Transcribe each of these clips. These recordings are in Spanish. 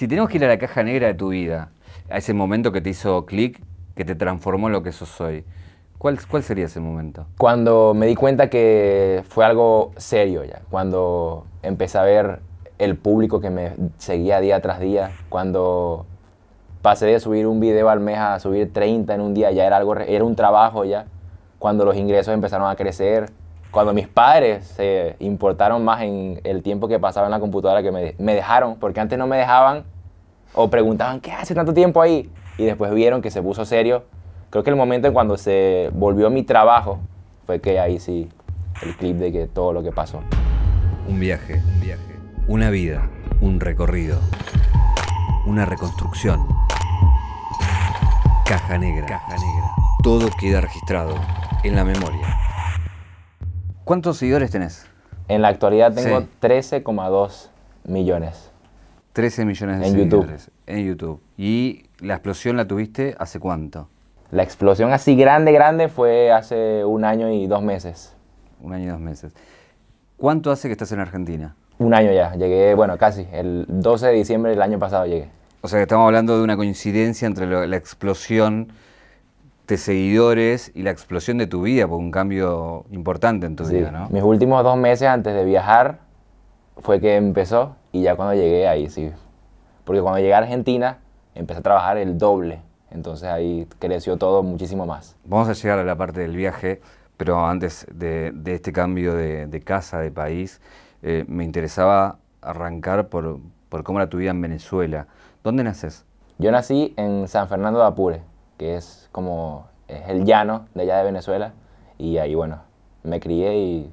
Si tenemos que ir a la caja negra de tu vida, a ese momento que te hizo clic, que te transformó en lo que sos hoy, ¿cuál, cuál sería ese momento? Cuando me di cuenta que fue algo serio ya, cuando empecé a ver el público que me seguía día tras día, cuando pasé de subir un video al mes a subir 30 en un día, ya era algo, era un trabajo ya, cuando los ingresos empezaron a crecer, cuando mis padres se importaron más en el tiempo que pasaba en la computadora que me, me, dejaron, porque antes no me dejaban o preguntaban, ¿qué hace tanto tiempo ahí? Y después vieron que se puso serio. Creo que el momento en cuando se volvió mi trabajo fue que ahí sí, el clip de que todo lo que pasó. Un viaje, un viaje. Una vida, un recorrido. Una reconstrucción. Caja negra. Caja negra. Todo queda registrado en la memoria. ¿Cuántos seguidores tenés? En la actualidad tengo 13,2 millones. 13 millones de seguidores en YouTube. ¿Y la explosión la tuviste hace cuánto? La explosión así grande, grande fue hace un año y dos meses. Un año y dos meses. ¿Cuánto hace que estás en Argentina? Un año ya, llegué, bueno, casi, el 12 de diciembre del año pasado llegué. O sea que estamos hablando de una coincidencia entre la explosión de seguidores y la explosión de tu vida, por un cambio importante en tu vida, ¿no? Mis últimos dos meses antes de viajar fue que empezó y ya cuando llegué ahí sí. Porque cuando llegué a Argentina empecé a trabajar el doble. Entonces ahí creció todo muchísimo más. Vamos a llegar a la parte del viaje, pero antes de, este cambio de, casa, de país, eh, me interesaba arrancar por, por cómo era tu vida en Venezuela. ¿Dónde naces? Yo nací en San Fernando de Apure, que es como es el llano de allá de Venezuela. Y ahí, bueno, me crié y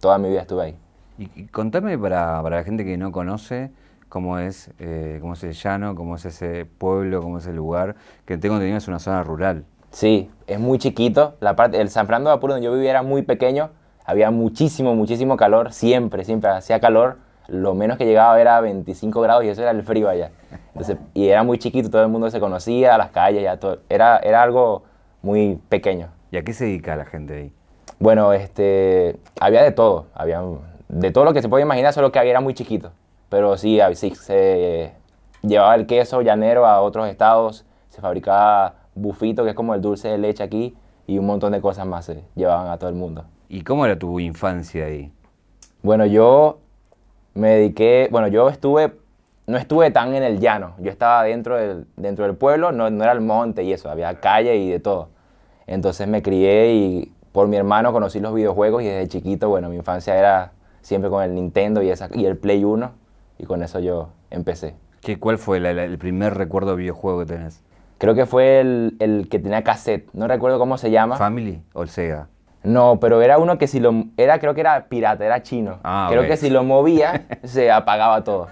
toda mi vida estuve ahí. Y, contame para, la gente que no conoce cómo es, eh, cómo el llano, cómo es ese pueblo, cómo es el lugar, que tengo entendido es una zona rural. Sí, es muy chiquito. La parte, el San Fernando de Apuro donde yo vivía era muy pequeño. Había muchísimo, muchísimo calor. Siempre, siempre hacía calor. Lo menos que llegaba era 25 grados y eso era el frío allá. y era muy chiquito, todo el mundo se conocía, las calles, ya todo. Era, era algo muy pequeño. ¿Y a qué se dedica la gente ahí? Bueno, este, había de todo de todo lo que se puede imaginar, solo que había era muy chiquito. Pero sí, se llevaba el queso llanero a otros estados, se fabricaba bufito, que es como el dulce de leche aquí, y un montón de cosas más se llevaban a todo el mundo. ¿Y cómo era tu infancia ahí? Bueno, yo me dediqué, bueno, yo estuve, no estuve tan en el llano, yo estaba dentro del, dentro del pueblo, no, no era el monte y eso, había calle y de todo. Entonces me crié y por mi hermano conocí los videojuegos y desde chiquito, bueno, mi infancia era siempre con el Nintendo y, esa, y el Play 1, y con eso yo empecé. ¿Qué, ¿Cuál fue el primer recuerdo de videojuego que tenés? Creo que fue el, que tenía cassette, no recuerdo cómo se llama. ¿Family o Sega? No, pero era uno que si lo... Era, creo que era pirata, era chino. Ah, creo que si lo movía se apagaba todo.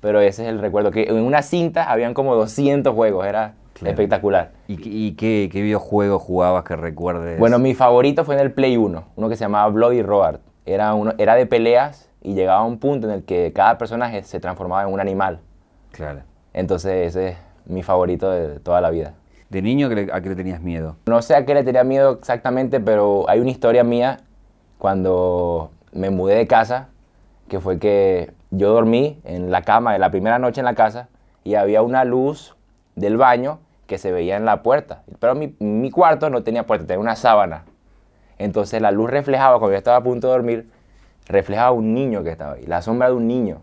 Pero ese es el recuerdo, que en una cinta habían como 200 juegos, era espectacular. ¿Y, qué, qué videojuego jugabas que recuerdes? Bueno, mi favorito fue en el Play 1, uno que se llamaba Bloody Robert era, uno, era de peleas y llegaba a un punto en el que cada personaje se transformaba en un animal. Claro. Entonces ese es mi favorito de toda la vida. ¿De niño a qué le tenías miedo? No sé a qué le tenía miedo exactamente, pero hay una historia mía cuando me mudé de casa, que fue que yo dormí en la cama en la primera noche en la casa y había una luz del baño que se veía en la puerta. Pero mi cuarto no tenía puerta, tenía una sábana. Entonces la luz reflejaba, cuando yo estaba a punto de dormir, reflejaba un niño que estaba ahí, la sombra de un niño.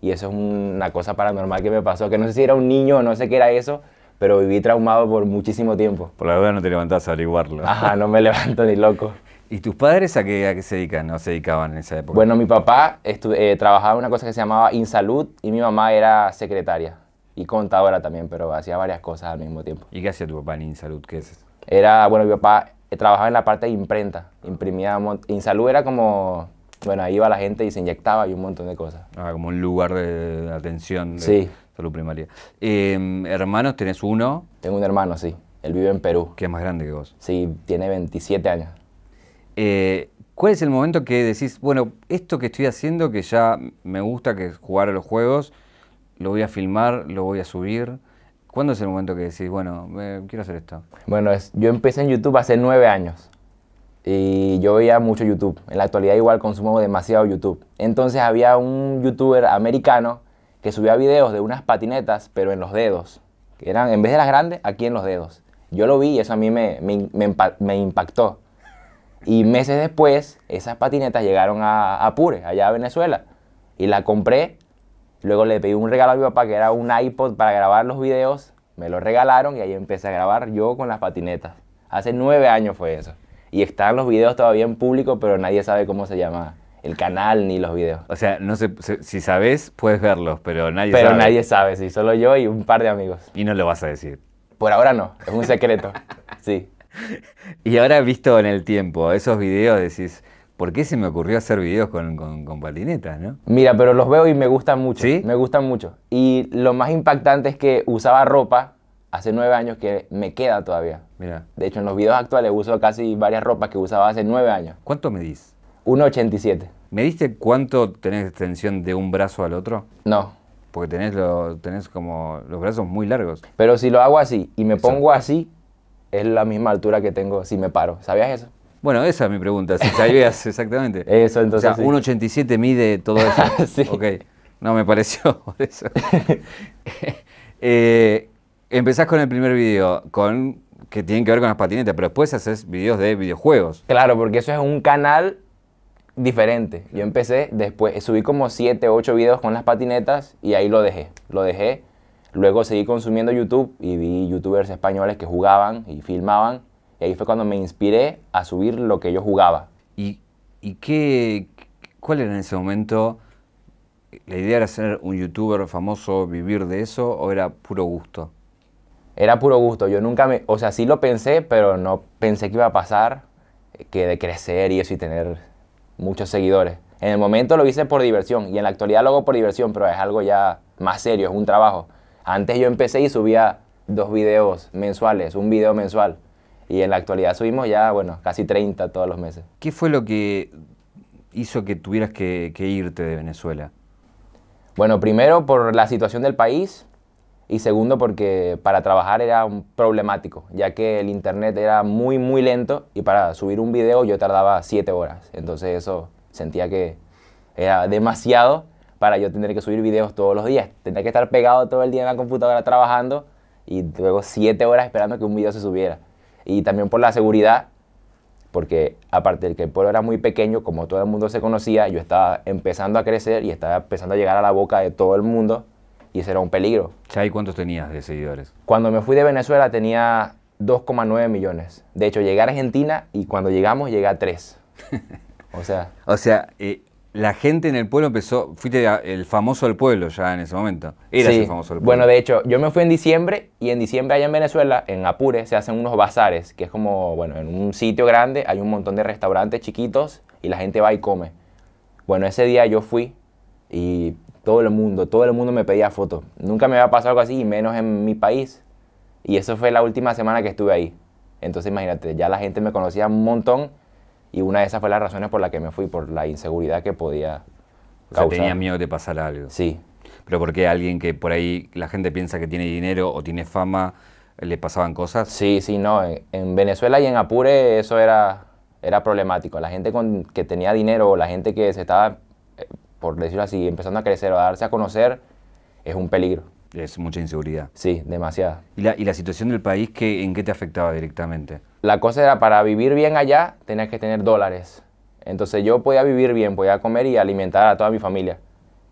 Y eso es una cosa paranormal que me pasó, que no sé si era un niño o no sé qué era eso, pero viví traumado por muchísimo tiempo. Por la verdad no te levantas a averiguarlo. Ajá, no me levanto ni loco. ¿Y tus padres a qué, se dedican no se dedicaban en esa época? Bueno, mi papá eh, trabajaba en una cosa que se llamaba Insalud y mi mamá era secretaria y contadora también, pero hacía varias cosas al mismo tiempo. ¿Y qué hacía tu papá en Insalud? ¿Qué es? Era, bueno, mi papá eh, trabajaba en la parte de imprenta, imprimía, salud era como, bueno, ahí iba la gente y se inyectaba y un montón de cosas. Ah, como un lugar de atención de sí. salud primaria. Em, ¿Hermanos tenés uno? Tengo un hermano, sí. Él vive en Perú. Que es más grande que vos. Sí, tiene 27 años. Eh, ¿Cuál es el momento que decís, bueno, esto que estoy haciendo, que ya me gusta, que jugar a los juegos, lo voy a filmar, lo voy a subir? ¿Cuándo es el momento que decís, bueno, quiero hacer esto? Bueno, es, yo empecé en YouTube hace nueve años y yo veía mucho YouTube. En la actualidad igual consumo demasiado YouTube. Entonces había un youtuber americano que subía videos de unas patinetas, pero en los dedos. Que eran, en vez de las grandes, aquí en los dedos. Yo lo vi y eso a mí me, impactó. Y meses después, esas patinetas llegaron a Apure, allá a Venezuela. Y la compré Luego le pedí un regalo a mi papá que era un iPod para grabar los videos. Me lo regalaron y ahí empecé a grabar yo con las patinetas. Hace nueve años fue eso. Y están los videos todavía en público, pero nadie sabe cómo se llama el canal ni los videos. O sea, no sé, si sabes, puedes verlos, pero nadie sabe. Pero nadie sabe, sí, solo yo y un par de amigos. Y no lo vas a decir. Por ahora no, es un secreto, sí. Y ahora visto en el tiempo, esos videos decís, ¿Por qué se me ocurrió hacer videos con, con, no? Mira, pero los veo y me gustan mucho. ¿Sí? Me gustan mucho. Y lo más impactante es que usaba ropa hace nueve años que me queda todavía. Mira. De hecho, en los videos actuales uso casi varias ropas que usaba hace nueve años. ¿Cuánto medís? 1,87. ¿Mediste cuánto tenés extensión de un brazo al otro? No. Porque tenés, lo, tenés como los brazos muy largos. Pero si lo hago así y me pongo así, es la misma altura que tengo si me paro. ¿Sabías eso? Bueno, esa es mi pregunta, si sabías exactamente. Eso, entonces. O sea, 1,87 mide todo eso. sí. Ok. No me pareció eso. Eh, empezás con el primer video, con que tiene que ver con las patinetas, pero después haces videos de videojuegos. Claro, porque eso es un canal diferente. Yo empecé después, subí como 7, 8 videos con las patinetas y ahí lo dejé. Lo dejé. Luego seguí consumiendo YouTube y vi youtubers españoles que jugaban y filmaban y ahí fue cuando me inspiré a subir lo que yo jugaba. ¿Y, qué, cuál era en ese momento? ¿La idea era ser un youtuber famoso, vivir de eso o era puro gusto? Era puro gusto. Yo nunca me. O sea, sí lo pensé, pero no pensé que iba a pasar, eh, que de crecer y eso y tener muchos seguidores. En el momento lo hice por diversión y en la actualidad lo hago por diversión, pero es algo ya más serio, es un trabajo. Antes yo empecé y subía dos videos mensuales, un video mensual. Y en la actualidad subimos ya, bueno, casi 30 todos los meses. ¿Qué fue lo que hizo que tuvieras que, irte de Venezuela? Bueno, primero por la situación del país, y segundo porque para trabajar era un problemático, ya que el internet era muy muy lento y para subir un video yo tardaba 7 horas, entonces eso sentía que era demasiado para yo tener que subir videos todos los días, tendría que estar pegado todo el día en la computadora trabajando y luego 7 horas esperando que un video se subiera y también por la seguridad, porque aparte de que el pueblo era muy pequeño, como todo el mundo se conocía, yo estaba empezando a crecer y estaba empezando a llegar a la boca de todo el mundo y eso era un peligro. ¿Y cuántos tenías de seguidores? Cuando me fui de Venezuela tenía 2,9 millones. De hecho, llegué a Argentina y cuando llegamos llegué a 3. o sea... o sea, eh, la gente en el pueblo empezó, fuiste el famoso del pueblo ya en ese momento. Era famoso del pueblo. Bueno, de hecho, yo me fui en diciembre y en diciembre allá en Venezuela, en Apure, se hacen unos bazares, que es como, bueno, en un sitio grande hay un montón de restaurantes chiquitos y la gente va y come. Bueno, ese día yo fui y todo el mundo, todo el mundo me pedía fotos. Nunca me había pasado algo así, menos en mi país. Y eso fue la última semana que estuve ahí. Entonces, imagínate, ya la gente me conocía un montón y una de esas fue las razones por la que me fui, por la inseguridad que podía causar. O tenía miedo de pasar algo. Sí. Pero porque alguien que por ahí la gente piensa que tiene dinero o tiene fama, ¿le pasaban cosas? Sí, sí, no. En, Venezuela y en Apure eso era, era problemático. La gente que tenía dinero o la gente que se estaba, eh, por decirlo así, empezando a crecer o a darse a conocer, es un peligro. Es mucha inseguridad. Sí, demasiada. ¿Y la, situación del país que, en qué te afectaba directamente? La cosa era, para vivir bien allá tenías que tener dólares. Entonces yo podía vivir bien, podía comer y alimentar a toda mi familia.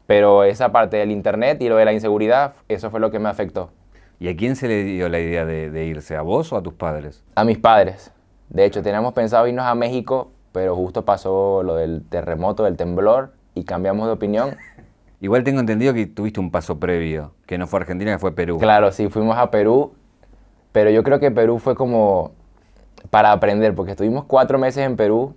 Pero esa parte del internet y lo de la inseguridad, eso fue lo que me afectó. ¿Y a quién se le dio la idea de, de irse? ¿A vos o a tus padres? A mis padres. De hecho, teníamos pensado irnos a México, pero justo pasó lo del terremoto, del temblor, y cambiamos de opinión Igual tengo entendido que tuviste un paso previo, que no fue Argentina, que fue Perú. Claro, sí, fuimos a Perú, pero yo creo que Perú fue como para aprender, porque estuvimos cuatro meses en Perú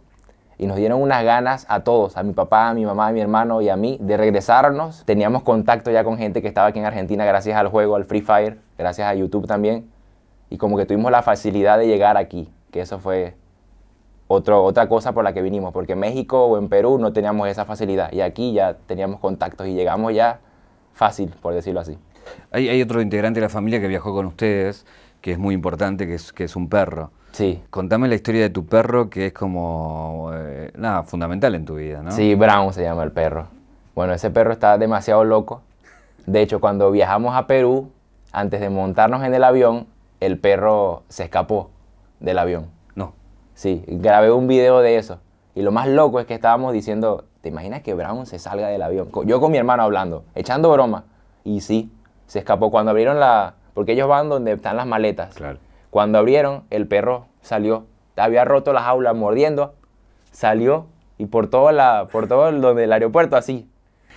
y nos dieron unas ganas a todos, a mi papá, a mi mamá, a mi hermano y a mí, de regresarnos. Teníamos contacto ya con gente que estaba aquí en Argentina gracias al juego, al Free Fire, gracias a YouTube también, y como que tuvimos la facilidad de llegar aquí, que eso fue otra cosa por la que vinimos, porque en México o en Perú no teníamos esa facilidad y aquí ya teníamos contactos y llegamos ya fácil, por decirlo así. Hay, hay otro integrante de la familia que viajó con ustedes, que es muy importante, que es, que es un perro. Sí. Contame la historia de tu perro, que es como, eh, nada, fundamental en tu vida, ¿no? Sí, Brown se llama el perro. Bueno, ese perro está demasiado loco. De hecho, cuando viajamos a Perú, antes de montarnos en el avión, el perro se escapó del avión Sí, grabé un video de eso. Y lo más loco es que estábamos diciendo, ¿te imaginas que Brown se salga del avión? Yo con mi hermano hablando, echando broma. Y sí, se escapó. Cuando abrieron la... Porque ellos van donde están las maletas. Claro. Cuando abrieron, el perro salió. Había roto las aulas mordiendo. Salió y por, la, por todo el, aeropuerto así.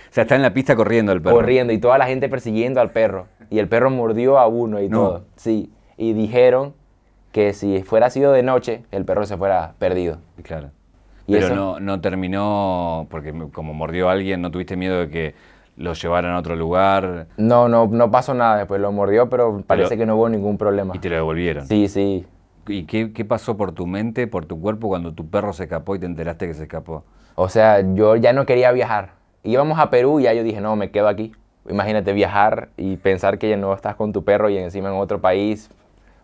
O sea, está en la pista corriendo el perro. Corriendo y toda la gente persiguiendo al perro. Y el perro mordió a uno y todo. Sí. Y dijeron que si fuera sido de noche, el perro se fuera perdido. Claro. ¿Y Pero eso? No, terminó, porque como mordió a alguien, ¿no tuviste miedo de que lo llevaran a otro lugar. No, no, no pasó nada después, lo mordió, pero parece que no hubo ningún problema. Y te lo devolvieron. Sí, sí. ¿Y qué, qué, pasó por tu mente, por tu cuerpo, cuando tu perro se escapó y te enteraste que se escapó? O sea, yo ya no quería viajar. Íbamos a Perú y ya yo dije, no, me quedo aquí. Imagínate viajar y pensar que ya no estás con tu perro y encima en otro país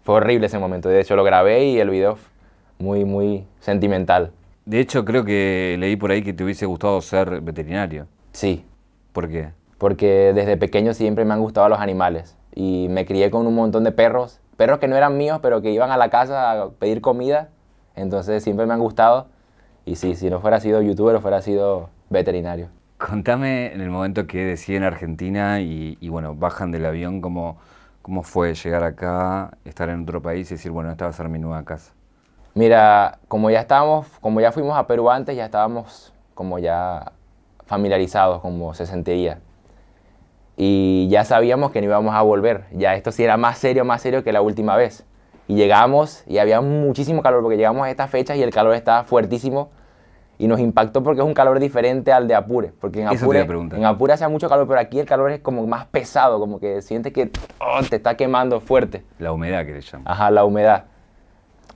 fue horrible ese momento. De hecho, lo grabé y el video muy, muy sentimental. De hecho, creo que leí por ahí que te hubiese gustado ser veterinario. Sí. ¿Por qué? Porque desde pequeño siempre me han gustado los animales. Y me crié con un montón de perros. Perros que no eran míos, pero que iban a la casa a pedir comida. Entonces siempre me han gustado. Y sí, si no fuera sido youtuber, fuera sido veterinario. Contame en el momento que deciden Argentina y, y bueno, bajan del avión, como ¿Cómo fue llegar acá, estar en otro país y decir, bueno, esta va a ser mi nueva casa? Mira, como ya estábamos, como ya fuimos a Perú antes, ya estábamos como ya familiarizados, como se sentía. Y ya sabíamos que no íbamos a volver. Ya esto sí era más serio, más serio que la última vez. Y llegamos y había muchísimo calor, porque llegamos a estas fechas y el calor estaba fuertísimo y nos impactó porque es un calor diferente al de Apure, porque en Apure, en Apure hace mucho calor, pero aquí el calor es como más pesado, como que sientes que oh, te está quemando fuerte. La humedad que le llaman. Ajá, la humedad.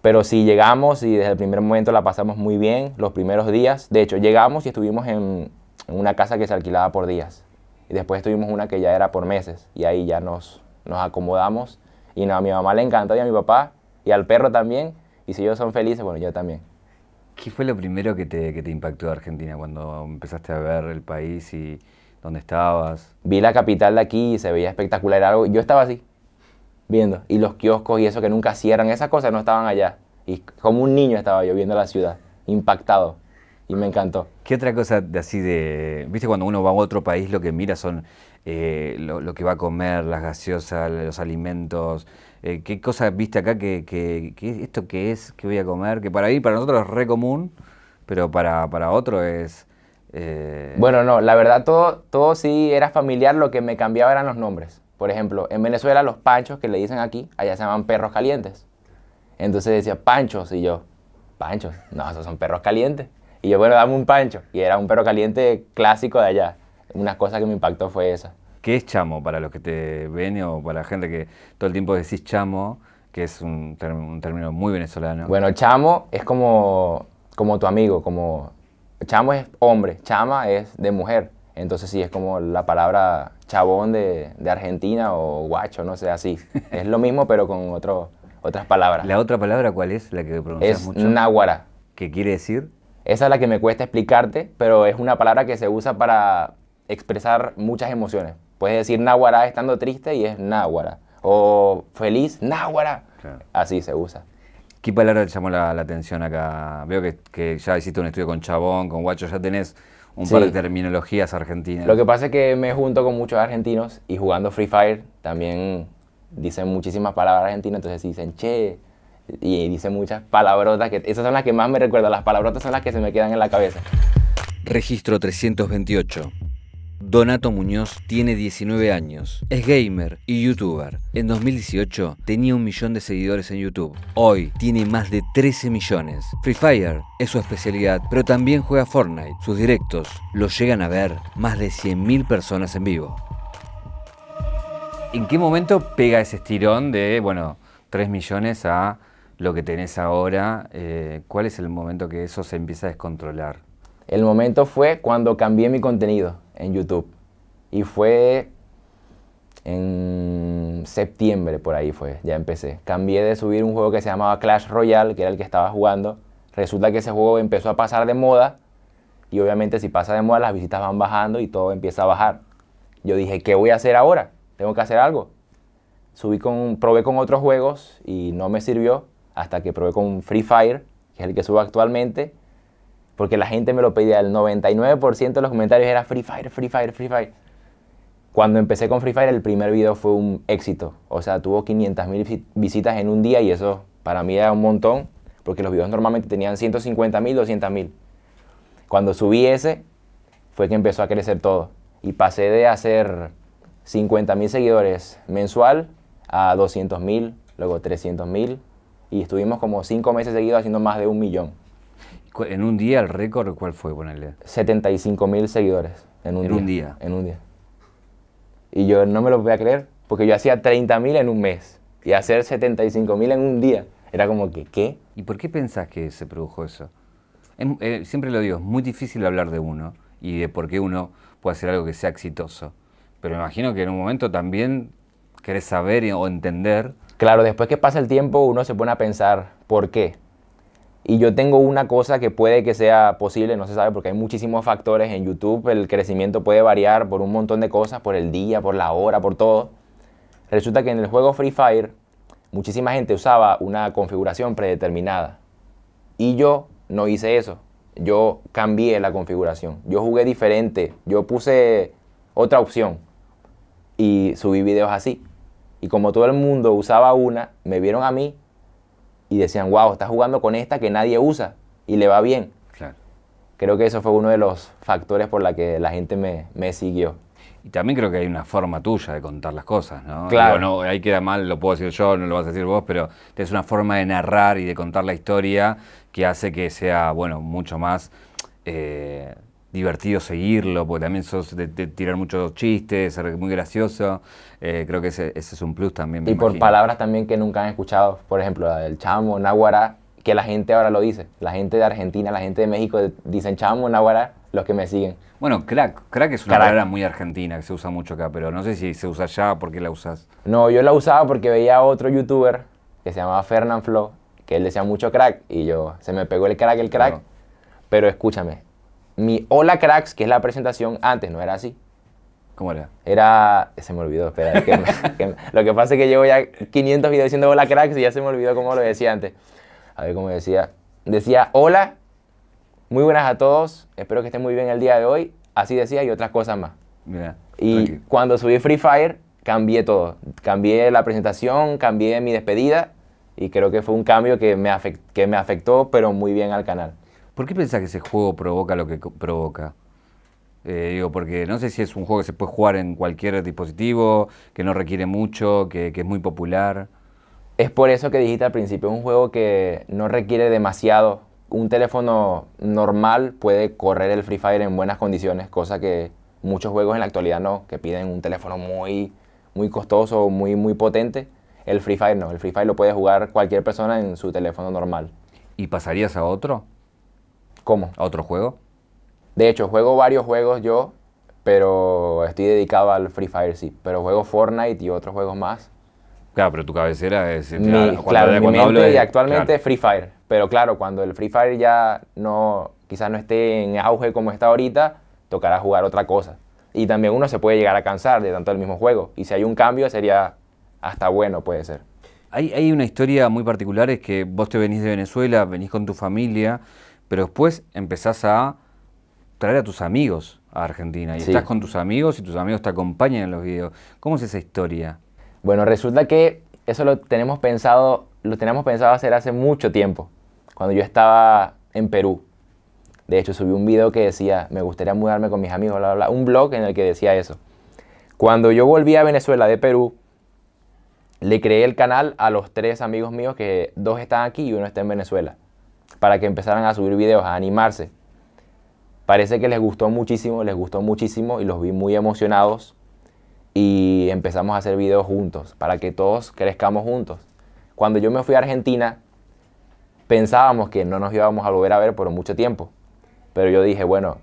Pero sí llegamos y desde el primer momento la pasamos muy bien, los primeros días. De hecho, llegamos y estuvimos en, una casa que se alquilaba por días. Y después tuvimos una que ya era por meses y ahí ya nos, nos acomodamos. Y no, a mi mamá le encantó y a mi papá y al perro también. Y si ellos son felices, bueno, yo también. ¿Qué fue lo primero que te, impactó de Argentina cuando empezaste a ver el país y dónde estabas? Vi la capital de aquí y se veía espectacular Yo estaba así, viendo. Y los kioscos y eso que nunca cierran, esas cosas no estaban allá. Y como un niño estaba yo viendo la ciudad, impactado. Y me encantó. ¿Qué otra cosa de así de... Viste, cuando uno va a otro país lo que mira son eh, lo, que va a comer, las gaseosas, los alimentos. Eh, ¿Qué cosas viste acá que, que, que, esto qué es, que voy a comer? Que para mí para nosotros es re común, pero para, para otro es... Eh, bueno, no, la verdad todo, todo sí era familiar, lo que me cambiaba eran los nombres. Por ejemplo, en Venezuela los panchos que le dicen aquí, allá se llaman perros calientes. Entonces decía panchos y yo, panchos, no, esos son perros calientes. Y yo, bueno, dame un pancho. Y era un perro caliente clásico de allá. Una cosa que me impactó fue esa. ¿Qué es chamo para los que te ven o para la gente que todo el tiempo decís chamo, que es un, término muy venezolano? Bueno, chamo es como, como tu amigo, como chamo es hombre, chama es de mujer. Entonces sí, es como la palabra chabón de, de Argentina o guacho, no sé, así. es lo mismo pero con otro, otras palabras. ¿La otra palabra cuál es? La que pronuncias es mucho. Es ¿Qué quiere decir? Esa es la que me cuesta explicarte, pero es una palabra que se usa para expresar muchas emociones. Puedes decir náhuara estando triste y es náhuara. O feliz, náhuara. Así se usa. ¿Qué palabra te llamó la, atención acá? Veo que, ya hiciste un estudio con Chabón, con Guacho, ya tenés un par de terminologías argentinas. Lo que pasa es que me junto con muchos argentinos y jugando Free Fire también dicen muchísimas palabras argentinas, entonces dicen che, y dicen muchas palabrotas, que esas son las que más me recuerdan, las palabrotas son las que se me quedan en la cabeza. Registro 328. Donato Muñoz tiene 19 años, es gamer y youtuber. En 2018 tenía un millón de seguidores en YouTube. Hoy tiene más de 13 millones. Free Fire es su especialidad, pero también juega Fortnite. Sus directos los llegan a ver más de 100.000 personas en vivo. ¿En qué momento pega ese estirón de, bueno, 3 millones a lo que tenés ahora? Eh, ¿Cuál es el momento que eso se empieza a descontrolar? El momento fue cuando cambié mi contenido en YouTube. Y fue en septiembre, por ahí fue, ya empecé. Cambié de subir un juego que se llamaba Clash Royale, que era el que estaba jugando. Resulta que ese juego empezó a pasar de moda. Y obviamente si pasa de moda las visitas van bajando y todo empieza a bajar. Yo dije, ¿qué voy a hacer ahora? Tengo que hacer algo. Subí con, probé con otros juegos y no me sirvió hasta que probé con Free Fire, que es el que subo actualmente, porque la gente me lo pedía. El 99% de los comentarios era Free Fire, Free Fire, Free Fire. Cuando empecé con Free Fire, el primer video fue un éxito. O sea, tuvo 500.000 visitas en un día y eso para mí era un montón, porque los videos normalmente tenían 150.000, 200.000. Cuando subí ese, fue que empezó a crecer todo. Y pasé de hacer 50.000 seguidores mensual a 200.000, luego 300.000. Y estuvimos como 5 meses seguidos haciendo más de un millón en un día el récord, ¿cuál fue? Ponele. 75 mil seguidores en, un, día, En un día. Y yo no me lo voy a creer, porque yo hacía 30 mil en un mes. Y hacer 75 mil en un día. Era como que, ¿qué? ¿Y por qué pensás que se produjo eso? Eh, siempre lo digo, es muy difícil hablar de uno y de por qué uno puede hacer algo que sea exitoso. Pero me imagino que en un momento también querés saber o entender. Claro, después que pasa el tiempo uno se pone a pensar, ¿por qué? Y yo tengo una cosa que puede que sea posible, no se sabe porque hay muchísimos factores en YouTube, el crecimiento puede variar por un montón de cosas, por el día, por la hora, por todo. Resulta que en el juego Free Fire muchísima gente usaba una configuración predeterminada y yo no hice eso. Yo cambié la configuración, yo jugué diferente, yo puse otra opción y subí videos así. Y como todo el mundo usaba una, me vieron a mí y decían, wow, está jugando con esta que nadie usa y le va bien. Creo que eso fue uno de los factores por la que la gente me, siguió. Y también creo que hay una forma tuya de contar las cosas, ¿no? Claro. no, ahí queda mal, lo puedo decir yo, no lo vas a decir vos, pero es una forma de narrar y de contar la historia que hace que sea, bueno, mucho más eh, divertido seguirlo, porque también sos de, tirar muchos chistes, ser muy gracioso. Eh, creo que ese, es un plus también. y por palabras también que nunca han escuchado, por ejemplo, la del chamo, naguará que la gente ahora lo dice. La gente de Argentina, la gente de México dicen chamo, naguara los que me siguen. Bueno, crack, crack es una palabra muy argentina que se usa mucho acá, pero no sé si se usa allá, ¿por qué la usas? No, yo la usaba porque veía a otro youtuber que se llamaba Fernand Flo, que él decía mucho crack y yo se me pegó el crack, el crack. Pero escúchame, mi hola cracks, que es la presentación, antes no era así. ¿Cómo era? Era. Se me olvidó, espera. lo que pasa es que llevo ya 500 videos diciendo hola cracks y ya se me olvidó cómo lo decía antes. A ver cómo decía. Decía hola, muy buenas a todos, espero que estén muy bien el día de hoy. Así decía y otras cosas más. y cuando subí Free Fire, cambié todo. Cambié la presentación, cambié mi despedida y creo que fue un cambio que me afectó, pero muy bien al canal. ¿Por qué pensás que ese juego provoca lo que provoca? Eh, digo, porque no sé si es un juego que se puede jugar en cualquier dispositivo, que no requiere mucho, que, es muy popular. Es por eso que dijiste al principio, es un juego que no requiere demasiado. Un teléfono normal puede correr el Free Fire en buenas condiciones, cosa que muchos juegos en la actualidad no, que piden un teléfono muy, muy costoso, muy, muy potente. El Free Fire no, el Free Fire lo puede jugar cualquier persona en su teléfono normal. ¿Y pasarías a otro? ¿Cómo? ¿A otro juego? De hecho, juego varios juegos yo, pero estoy dedicado al Free Fire, sí. Pero juego Fortnite y otros juegos más. Claro, pero tu cabecera es... Mi, claro, y actualmente Free Fire. Pero claro, cuando el Free Fire ya no, quizás no esté en auge como está ahorita, tocará jugar otra cosa. Y también uno se puede llegar a cansar de tanto el mismo juego. Y si hay un cambio sería hasta bueno, puede ser. Hay, hay una historia muy particular, es que vos te venís de Venezuela, venís con tu familia, pero después empezás a traer a tus amigos a Argentina y estás con tus amigos y tus amigos te acompañan en los videos. ¿Cómo es esa historia? Bueno, resulta que eso lo tenemos pensado, lo teníamos pensado hacer hace mucho tiempo, cuando yo estaba en Perú. De hecho, subí un video que decía, me gustaría mudarme con mis amigos, un blog en el que decía eso. Cuando yo volví a Venezuela de Perú, le creé el canal a los tres amigos míos que dos están aquí y uno está en Venezuela para que empezaran a subir videos, a animarse. Parece que les gustó muchísimo, les gustó muchísimo y los vi muy emocionados y empezamos a hacer videos juntos para que todos crezcamos juntos. Cuando yo me fui a Argentina, pensábamos que no nos íbamos a volver a ver por mucho tiempo, pero yo dije, bueno,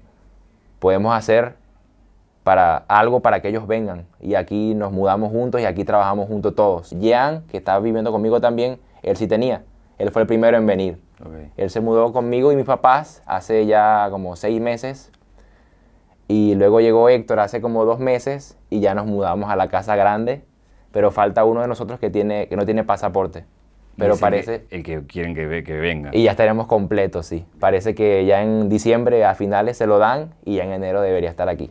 podemos hacer para algo para que ellos vengan y aquí nos mudamos juntos y aquí trabajamos juntos todos. Jean, que estaba viviendo conmigo también, él sí tenía, él fue el primero en venir. Él se mudó conmigo y mis papás hace ya como seis meses. Y luego llegó Héctor hace como dos meses y ya nos mudamos a la casa grande. Pero falta uno de nosotros que, tiene, que no tiene pasaporte. Pero parece... El que, quieren que, venga. Y ya estaremos completos, sí. Parece que ya en diciembre a finales se lo dan y ya en enero debería estar aquí.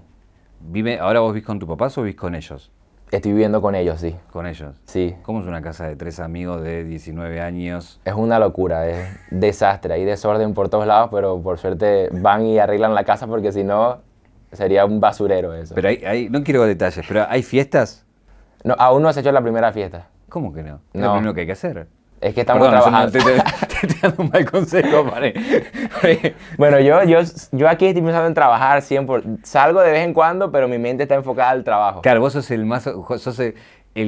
¿Vive, ¿Ahora vos vivís con tu papá o vivís con ellos? Estoy viviendo con ellos, sí. ¿Con ellos? Sí. ¿Cómo es una casa de tres amigos de 19 años? Es una locura, es desastre. Hay desorden por todos lados, pero por suerte van y arreglan la casa porque si no sería un basurero eso. Pero hay, hay no quiero detalles, pero ¿hay fiestas? No, aún no has hecho la primera fiesta. ¿Cómo que no? Es no. lo que hay que hacer. Es que estamos trabajando. te, dando un mal consejo, pare. bueno, yo, yo, yo aquí estoy pensando en trabajar siempre. Salgo de vez en cuando, pero mi mente está enfocada al trabajo. Claro, vos sos el más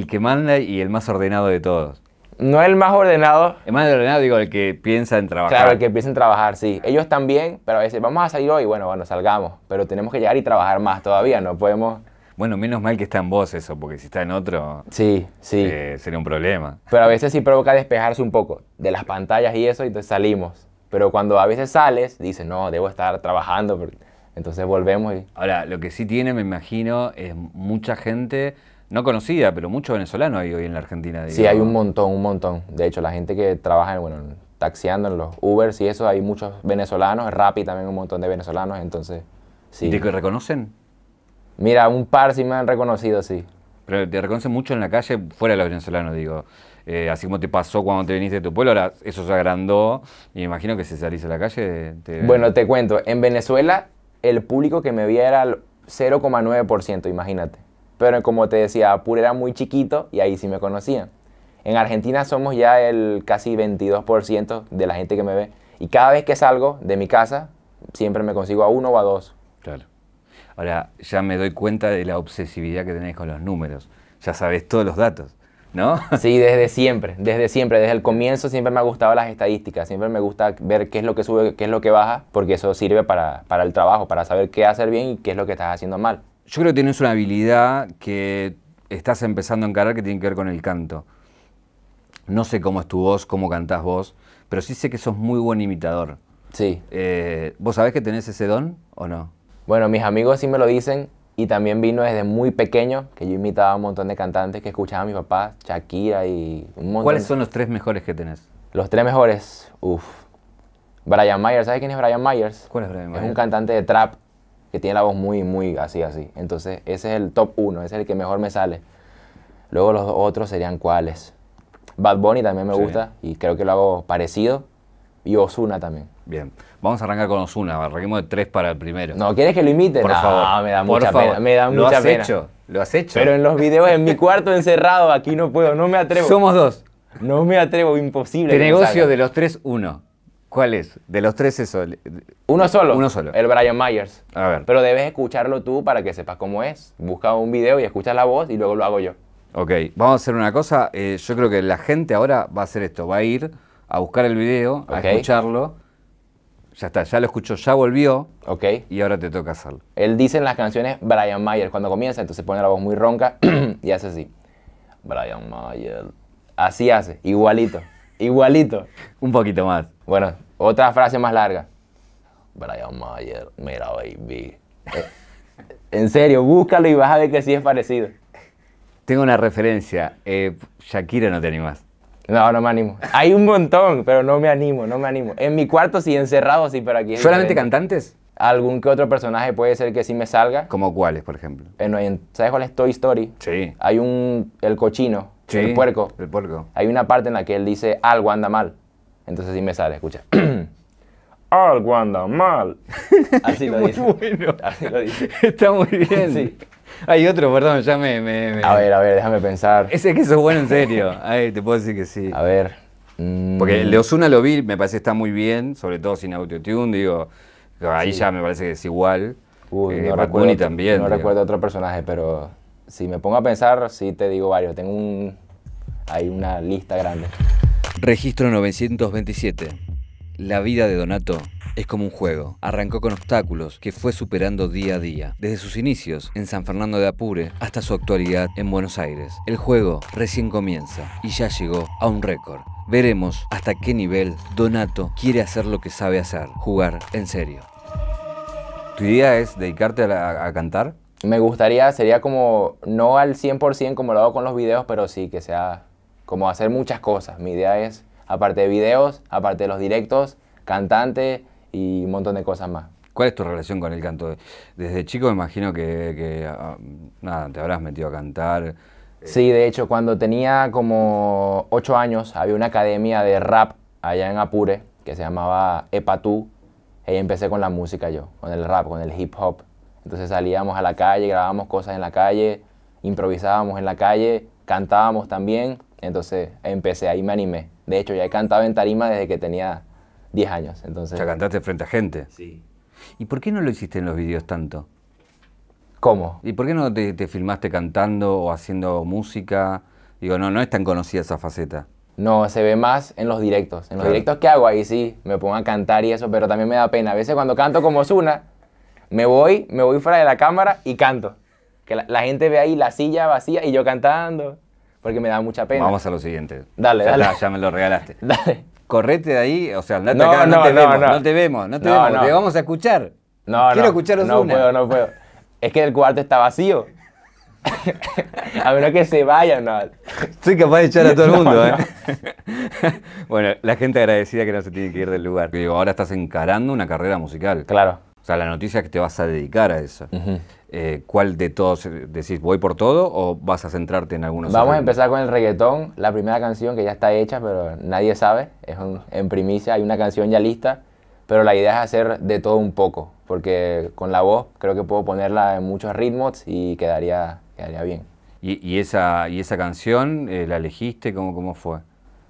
que manda y el más ordenado de todos. No el más ordenado. El más ordenado, digo, el que piensa en trabajar. Claro, el que piensa en trabajar, sí. Ellos también, pero a veces vamos a salir hoy, bueno, bueno, salgamos, pero tenemos que llegar y trabajar más todavía, no podemos... Bueno, menos mal que está en vos eso, porque si está en otro, sí, sí. Eh, sería un problema. Pero a veces sí provoca despejarse un poco de las pantallas y eso, y entonces salimos. Pero cuando a veces sales, dices, no, debo estar trabajando, entonces volvemos y... Ahora, lo que sí tiene, me imagino, es mucha gente, no conocida, pero muchos venezolanos hay hoy en la Argentina. Sí, hay un montón, un montón. De hecho, la gente que trabaja, bueno, taxiando en los Ubers y eso, hay muchos venezolanos, Rappi también un montón de venezolanos, entonces... Sí. ¿Te reconocen? Mira, un par sí me han reconocido, sí. Pero te reconoce mucho en la calle, fuera de los venezolanos, digo. Eh, así como te pasó cuando te viniste de tu pueblo, ahora eso se agrandó y me imagino que si salís a la calle... Bueno, te cuento, en Venezuela el público que me veía era el 0,9%, imagínate. Pero como te decía, Apure era muy chiquito y ahí sí me conocían. En Argentina somos ya el casi 22% de la gente que me ve. Y cada vez que salgo de mi casa, siempre me consigo a uno o a dos. Claro. Ahora ya me doy cuenta de la obsesividad que tenés con los números. Ya sabés todos los datos, ¿no? Sí, desde siempre, desde siempre, desde el comienzo siempre me ha gustado las estadísticas, siempre me gusta ver qué es lo que sube, qué es lo que baja, porque eso sirve para, el trabajo, para saber qué hacer bien y qué es lo que estás haciendo mal. Yo creo que tienes una habilidad que estás empezando a encarar que tiene que ver con el canto. No sé cómo es tu voz, cómo cantás vos, pero sí sé que sos muy buen imitador. Sí. Eh, ¿Vos sabés que tenés ese don o no? Bueno, mis amigos sí me lo dicen y también vino desde muy pequeño, que yo imitaba a un montón de cantantes que escuchaba a mi papá, Shakira y un montón. ¿Cuáles son los tres mejores que tenés? Los tres mejores, uff. Brian Myers, ¿sabes quién es Brian Myers? ¿Cuál es Brian Myers? Es un cantante de trap que tiene la voz muy, muy así, así. Entonces, ese es el top uno, ese es el que mejor me sale. Luego los otros serían cuáles. Bad Bunny también me gusta y creo que lo hago parecido. Y Osuna también. Bien. Vamos a arrancar con Osuna. Arranquemos de tres para el primero. No, ¿quieres que lo imite? Por no, favor. me da mucha pena. Me da ¿Lo has hecho? ¿Lo has hecho? Pero en los videos, en mi cuarto encerrado, aquí no puedo, no me atrevo. Somos dos. No me atrevo, imposible. el negocio de los tres, uno. ¿Cuál es? De los tres eso. Uno solo. Uno solo. El Brian Myers. A ver. Pero debes escucharlo tú para que sepas cómo es. Busca un video y escuchas la voz y luego lo hago yo. Ok, vamos a hacer una cosa. Eh, yo creo que la gente ahora va a hacer esto. Va a ir a buscar el video, a escucharlo ya está, ya lo escuchó, ya volvió. Ok. Y ahora te toca hacerlo. Él dice en las canciones Brian Mayer cuando comienza, entonces pone la voz muy ronca y hace así. Brian Mayer. Así hace, igualito, igualito. Un poquito más. Bueno, otra frase más larga. Brian Mayer, mira baby. Eh, en serio, búscalo y vas a ver que sí es parecido. Tengo una referencia. Eh, Shakira no te animas. No, no me animo. Hay un montón, pero no me animo, no me animo. En mi cuarto sí, encerrado sí, pero aquí. ¿Solamente cantantes? Algún que otro personaje puede ser que sí me salga. ¿Como cuáles, por ejemplo? Eh, en, ¿Sabes cuál es Toy Story? Sí. Hay un. El cochino. el puerco. El puerco. Hay una parte en la que él dice algo anda mal. Entonces sí me sale, escucha. algo anda mal. Así lo dice. Bueno. Así lo dice. Está muy bien. Sí. Hay otro, perdón, ya me, A ver, a ver, déjame pensar. Ese que es bueno en serio. Ay, te puedo decir que sí. A ver. Mm. Porque el de lo vi, me parece que está muy bien, sobre todo sin autotune, digo. Ahí ya me parece que es igual. Uy, eh, también. No recuerdo otro personaje, pero si me pongo a pensar, sí te digo varios. Tengo un. Hay una lista grande. Registro 927. La vida de Donato es como un juego. Arrancó con obstáculos que fue superando día a día, desde sus inicios en San Fernando de Apure hasta su actualidad en Buenos Aires. El juego recién comienza y ya llegó a un récord. Veremos hasta qué nivel Donato quiere hacer lo que sabe hacer, jugar en serio. ¿Tu idea es dedicarte a, cantar? Me gustaría, sería como, no al 100% como lo hago con los videos, pero sí que sea como hacer muchas cosas. Mi idea es, aparte de videos, aparte de los directos, cantante, y un montón de cosas más. ¿Cuál es tu relación con el canto? Desde chico me imagino que, ah, nada, te habrás metido a cantar. Eh. Sí, de hecho, cuando tenía como 8 años había una academia de rap allá en Apure que se llamaba Epatú. y empecé con la música yo, con el rap, con el hip hop. Entonces salíamos a la calle, grabábamos cosas en la calle, improvisábamos en la calle, cantábamos también. Entonces empecé, ahí me animé. De hecho, ya he cantado en tarima desde que tenía 10 años. Entonces, sea, cantaste frente a gente. Sí. ¿Y por qué no lo hiciste en los videos tanto? ¿Cómo? ¿Y por qué no te, filmaste cantando o haciendo música? Digo, no, no es tan conocida esa faceta. No, se ve más en los directos. En los directos que hago ahí sí, me pongo a cantar y eso, pero también me da pena. A veces cuando canto como Zuna, me voy, me voy fuera de la cámara y canto. Que la, gente ve ahí la silla vacía y yo cantando, porque me da mucha pena. Vamos a lo siguiente. Dale, dale. ya me lo regalaste. dale correte de ahí, o sea, andate no, acá, no, te vemos, no. te vemos, no te vamos a escuchar. Quiero escuchar una. No puedo, no puedo. Es que el cuarto está vacío. a menos que se vayan. No. Soy capaz de echar a todo el mundo. ¿eh? bueno, la gente agradecida que no se tiene que ir del lugar. Digo, ahora estás encarando una carrera musical. Claro. O sea, la noticia es que te vas a dedicar a eso. Eh, ¿Cuál de todos decís, voy por todo o vas a centrarte en algunos? Vamos a empezar con el reggaetón, la primera canción que ya está hecha, pero nadie sabe, es en primicia, hay una canción ya lista, pero la idea es hacer de todo un poco, porque con la voz creo que puedo ponerla en muchos ritmos y quedaría, quedaría bien. ¿Y, esa, y esa canción eh, la elegiste? ¿Cómo, cómo fue?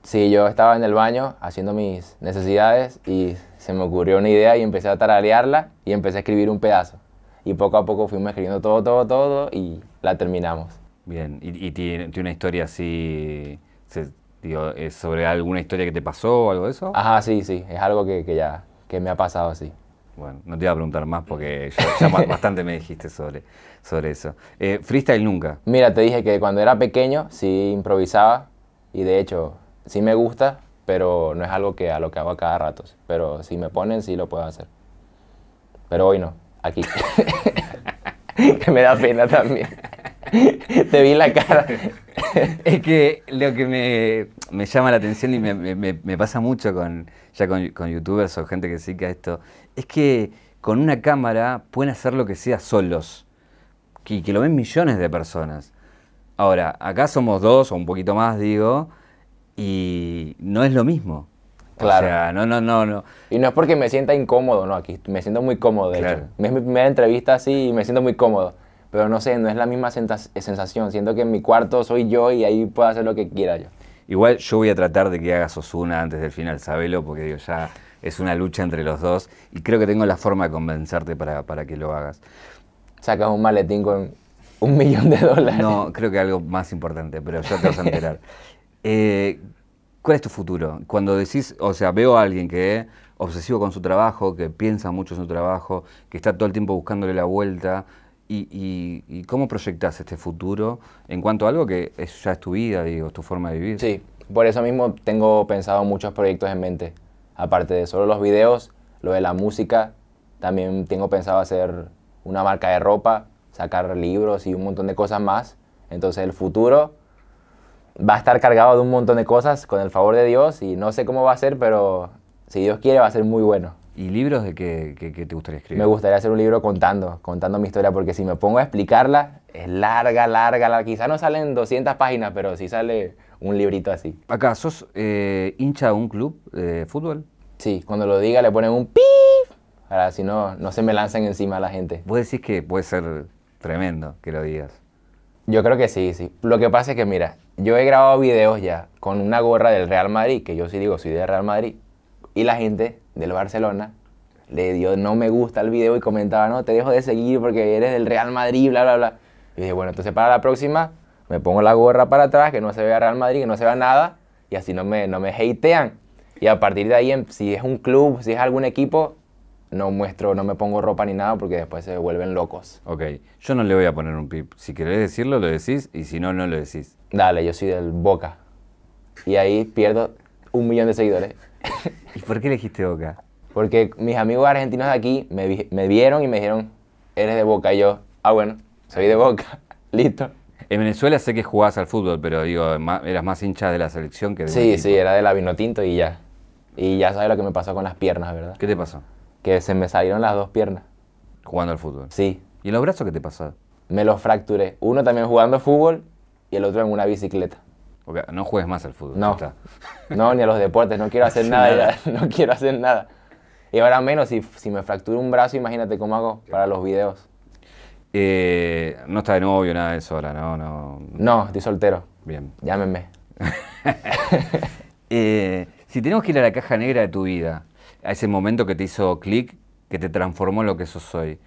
Sí, yo estaba en el baño haciendo mis necesidades y se me ocurrió una idea y empecé a tararearla y empecé a escribir un pedazo. Y poco a poco fuimos escribiendo todo, todo, todo y la terminamos. Bien, ¿y, tiene, una historia así, se, digo, ¿es sobre alguna historia que te pasó o algo de eso? Ajá, sí, sí, es algo que, ya que me ha pasado así. Bueno, no te iba a preguntar más porque ya, bastante me dijiste sobre, sobre eso. Eh, ¿Freestyle nunca? Mira, te dije que cuando era pequeño sí improvisaba y de hecho sí me gusta, pero no es algo que a lo que hago a cada rato. Pero si me ponen, sí lo puedo hacer. Pero hoy no, aquí. que me da pena también. Te vi la cara. es que lo que me, llama la atención y me, me, pasa mucho con, ya con, youtubers o gente que se esto, es que con una cámara pueden hacer lo que sea solos. Que, que lo ven millones de personas. Ahora, acá somos dos o un poquito más, digo, y no es lo mismo. Claro. O sea, no, no, no, no. Y no es porque me sienta incómodo, no, aquí me siento muy cómodo, Es mi primera entrevista así y me siento muy cómodo. Pero no sé, no es la misma sensación. Siento que en mi cuarto soy yo y ahí puedo hacer lo que quiera yo. Igual yo voy a tratar de que hagas Osuna antes del final, sabelo, porque digo, ya es una lucha entre los dos y creo que tengo la forma de convencerte para, para que lo hagas. Sacas un maletín con un millón de dólares. No, creo que algo más importante, pero ya te vas a enterar. Eh, ¿Cuál es tu futuro? Cuando decís, o sea, veo a alguien que es obsesivo con su trabajo, que piensa mucho en su trabajo, que está todo el tiempo buscándole la vuelta, y, cómo proyectas este futuro en cuanto a algo que ya es tu vida, digo, tu forma de vivir? Sí, por eso mismo tengo pensado muchos proyectos en mente. Aparte de solo los videos, lo de la música, también tengo pensado hacer una marca de ropa, sacar libros y un montón de cosas más. Entonces el futuro va a estar cargado de un montón de cosas con el favor de Dios y no sé cómo va a ser, pero si Dios quiere va a ser muy bueno. ¿Y libros de qué, te gustaría escribir? Me gustaría hacer un libro contando, contando mi historia, porque si me pongo a explicarla, es larga, larga, larga. Quizá no salen 200 páginas, pero sí sale un librito así. Acá, ¿sos eh, hincha de un club de fútbol? Sí, cuando lo diga le ponen un pif, para si no, no se me lanzan encima la gente. Vos decís que puede ser tremendo que lo digas. Yo creo que sí, sí. Lo que pasa es que, mira, yo he grabado videos ya con una gorra del Real Madrid, que yo sí digo, soy del Real Madrid, y la gente del Barcelona le dio no me gusta al video y comentaba, no, te dejo de seguir porque eres del Real Madrid, bla, bla, bla. Y dije, bueno, entonces para la próxima me pongo la gorra para atrás, que no se vea Real Madrid, que no se vea nada, y así no me, no me hatean. Y a partir de ahí, em, si es un club, si es algún equipo, no muestro, no me pongo ropa ni nada porque después se vuelven locos. Ok, yo no le voy a poner un pip. Si querés decirlo, lo decís y si no, no lo decís. Dale, yo soy del Boca. Y ahí pierdo un millón de seguidores. ¿Y por qué elegiste Boca? Porque mis amigos argentinos de aquí me, vieron y me dijeron, eres de Boca. Y yo, ah, bueno, soy de Boca. Listo. En Venezuela sé que jugabas al fútbol, pero digo, eras más hincha de la selección que de Sí, sí, era de la Vinotinto y ya. Y ya sabes lo que me pasó con las piernas, ¿verdad? ¿Qué te pasó? que se me salieron las dos piernas. ¿Jugando al fútbol? Sí. ¿Y los brazos qué te pasó? Me los fracturé. Uno también jugando fútbol y el otro en una bicicleta. no juegues más al fútbol. No, no ni a los deportes, no quiero hacer nada, no quiero hacer nada. Y ahora menos, si, me fracturo un brazo, imagínate cómo hago para los videos. Eh, no está de novio, nada de eso ahora, ¿no? No, no estoy soltero. Bien. Llámenme. Eh, si tenemos que ir a la caja negra de tu vida, a ese momento que te hizo clic, que te transformó en lo que sos hoy.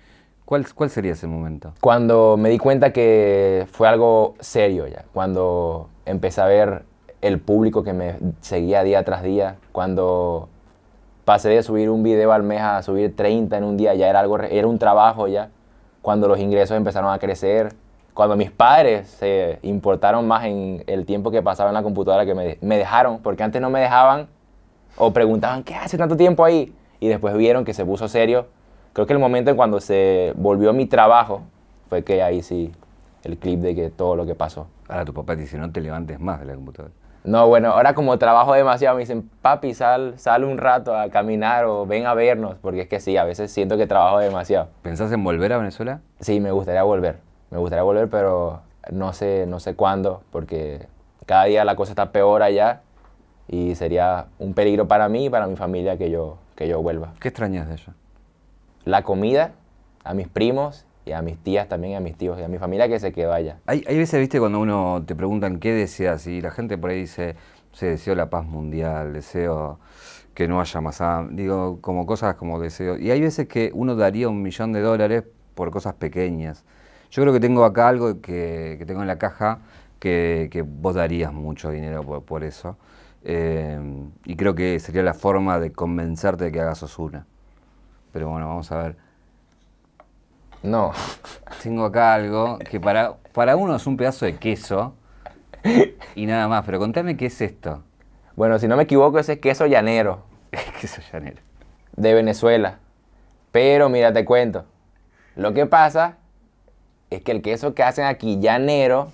¿Cuál, ¿Cuál sería ese momento? Cuando me di cuenta que fue algo serio ya, cuando empecé a ver el público que me seguía día tras día, cuando pasé de subir un video al mes a subir 30 en un día, ya era algo, era un trabajo ya, cuando los ingresos empezaron a crecer, cuando mis padres se importaron más en el tiempo que pasaba en la computadora que me dejaron, porque antes no me dejaban o preguntaban, ¿qué hace tanto tiempo ahí? Y después vieron que se puso serio. Creo que el momento en cuando se volvió mi trabajo fue que ahí sí, el clip de que todo lo que pasó. Ahora tu papá te dice, no te levantes más de la computadora. No, bueno, ahora como trabajo demasiado, me dicen, papi, sal, sal un rato a caminar o ven a vernos, porque es que sí, a veces siento que trabajo demasiado. ¿Pensás en volver a Venezuela? Sí, me gustaría volver, me gustaría volver, pero no sé, no sé cuándo, porque cada día la cosa está peor allá y sería un peligro para mí y para mi familia que yo, que yo vuelva. ¿Qué extrañas de ella? La comida, a mis primos y a mis tías también, a mis tíos y a mi familia que se que vaya Hay, veces, viste, cuando uno te preguntan qué deseas y la gente por ahí dice, se deseo la paz mundial, deseo que no haya más digo, como cosas como deseo. Y hay veces que uno daría un millón de dólares por cosas pequeñas. Yo creo que tengo acá algo que, tengo en la caja que, vos darías mucho dinero por, por eso. Eh, y creo que sería la forma de convencerte de que hagas Osuna. Pero bueno, vamos a ver. No. Tengo acá algo que para, para uno es un pedazo de queso y nada más, pero contame qué es esto. Bueno, si no me equivoco, ese es queso llanero. queso llanero. De Venezuela. Pero mira, te cuento. Lo que pasa es que el queso que hacen aquí llanero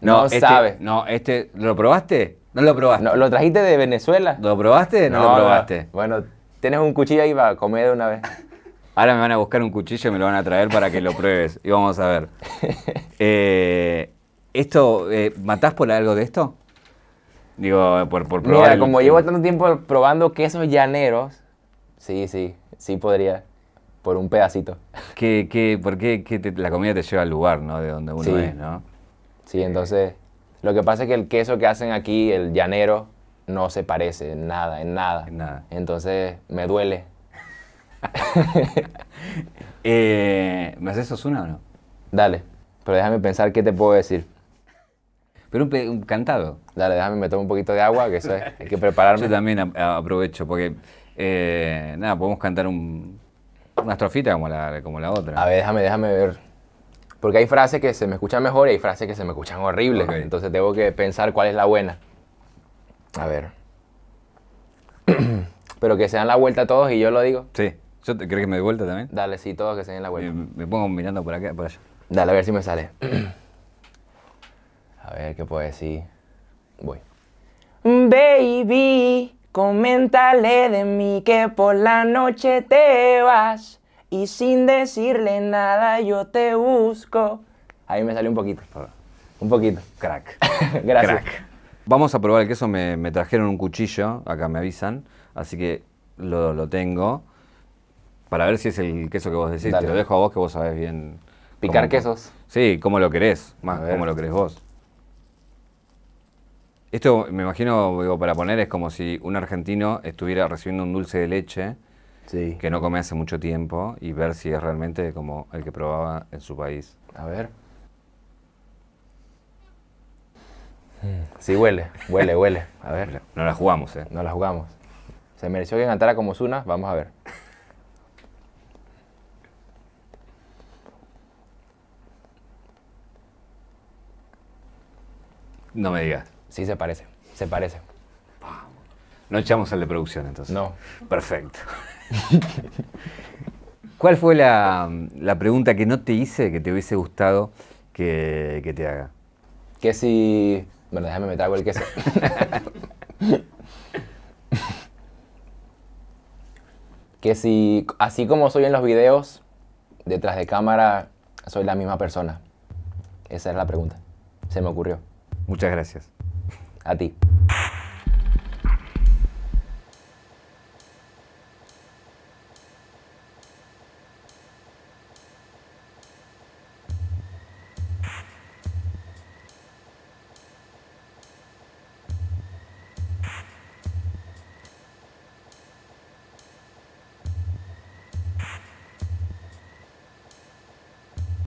no, sabes este, sabe. No, este, ¿lo probaste? No lo probaste. No, ¿Lo trajiste de Venezuela? ¿Lo probaste? No, no lo probaste. Bueno, tenés un cuchillo ahí para comer de una vez. Ahora me van a buscar un cuchillo y me lo van a traer para que lo pruebes. Y vamos a ver. Eh, ¿Esto, eh, matás por algo de esto? Digo, por, por probar. Mira, como llevo tanto tiempo probando quesos llaneros, sí, sí, sí podría. Por un pedacito. ¿Qué, Que, que, por qué, la comida te lleva al lugar, ¿no? De donde uno es, ¿no? Sí, entonces lo que pasa es que el queso que hacen aquí, el llanero, no se parece en nada, en nada. En nada. Entonces me duele. Eh, ¿Me haces Osuna o no? Dale, pero déjame pensar qué te puedo decir. Pero un, cantado. Dale, déjame me tomo un poquito de agua, que eso es, hay que prepararme. Yo también aprovecho, porque eh, nada, podemos cantar un, una estrofita como la, como la otra. A ver, déjame, déjame ver. Porque hay frases que se me escuchan mejor y hay frases que se me escuchan horribles. Entonces tengo que pensar cuál es la buena. A ver. Pero que se dan la vuelta todos y yo lo digo. Sí. ¿Yo ¿Crees que me dé vuelta también? Dale, sí, todos que se den la vuelta. Eh, me, pongo mirando por por allá. Dale, a ver si me sale. a ver qué puedo decir. Voy. Baby, coméntale de mí que por la noche te vas. Y sin decirle nada yo te busco. Ahí me salió un poquito, un poquito. Crack. Gracias. Crack. Vamos a probar el queso, me, trajeron un cuchillo, acá me avisan, así que lo, tengo para ver si es el queso que vos decís. Te lo dejo a vos que vos sabés bien. ¿Picar quesos? Sí, como lo querés, más como lo querés vos. Esto me imagino, digo, para poner es como si un argentino estuviera recibiendo un dulce de leche que no come hace mucho tiempo y ver si es realmente como el que probaba en su país. A ver. Mm. Sí, huele, huele, huele. A ver. No la jugamos, ¿eh? No la jugamos. Se mereció que cantara como Zuna, vamos a ver. No me digas. Sí, se parece, se parece. No echamos el de producción entonces. No. Perfecto. ¿Cuál fue la, pregunta que no te hice que te hubiese gustado que, te haga? Que si. Bueno, déjame meter algo el queso. que si, así como soy en los videos, detrás de cámara, soy la misma persona. Esa es la pregunta. Se me ocurrió. Muchas gracias. A ti.